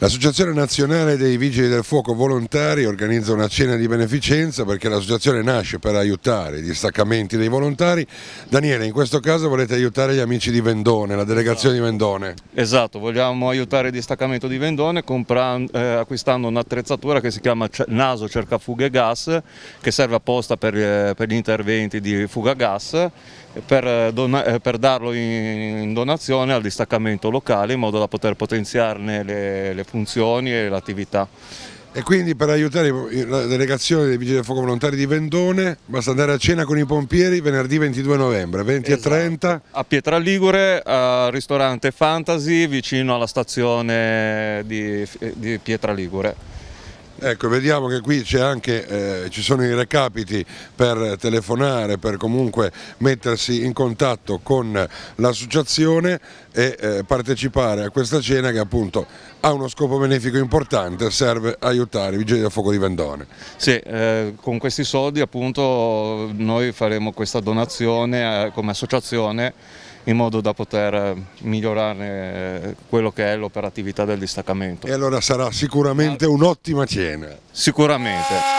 L'Associazione Nazionale dei Vigili del Fuoco Volontari organizza una cena di beneficenza perché l'associazione nasce per aiutare i distaccamenti dei volontari. Daniele, in questo caso volete aiutare gli amici di Vendone, la delegazione esatto. di Vendone. Esatto, vogliamo aiutare il distaccamento di Vendone eh, acquistando un'attrezzatura che si chiama naso Cerca Fughe gas che serve apposta per, eh, per gli interventi di fuga gas per, eh, eh, per darlo in, in, donazione al distaccamento locale in modo da poter potenziarne le, le funzioni e l'attività. E quindi per aiutare la delegazione dei Vigili del Fuoco Volontari di Vendone basta andare a cena con i pompieri venerdì 22 novembre, 20 esatto. e 30. A Pietra Ligure, al ristorante Fantasy vicino alla stazione di, di Pietra Ligure. Ecco, vediamo che qui anche, eh, ci sono i recapiti per telefonare, per comunque mettersi in contatto con l'associazione e eh, partecipare a questa cena che appunto ha uno scopo benefico importante, serve aiutare i vigili del fuoco di Vendone. Sì, eh, con questi soldi appunto noi faremo questa donazione eh, come associazione in modo da poter eh, migliorare eh, quello che è l'operatività del distaccamento. E allora sarà sicuramente un'ottima cena. Sicuramente.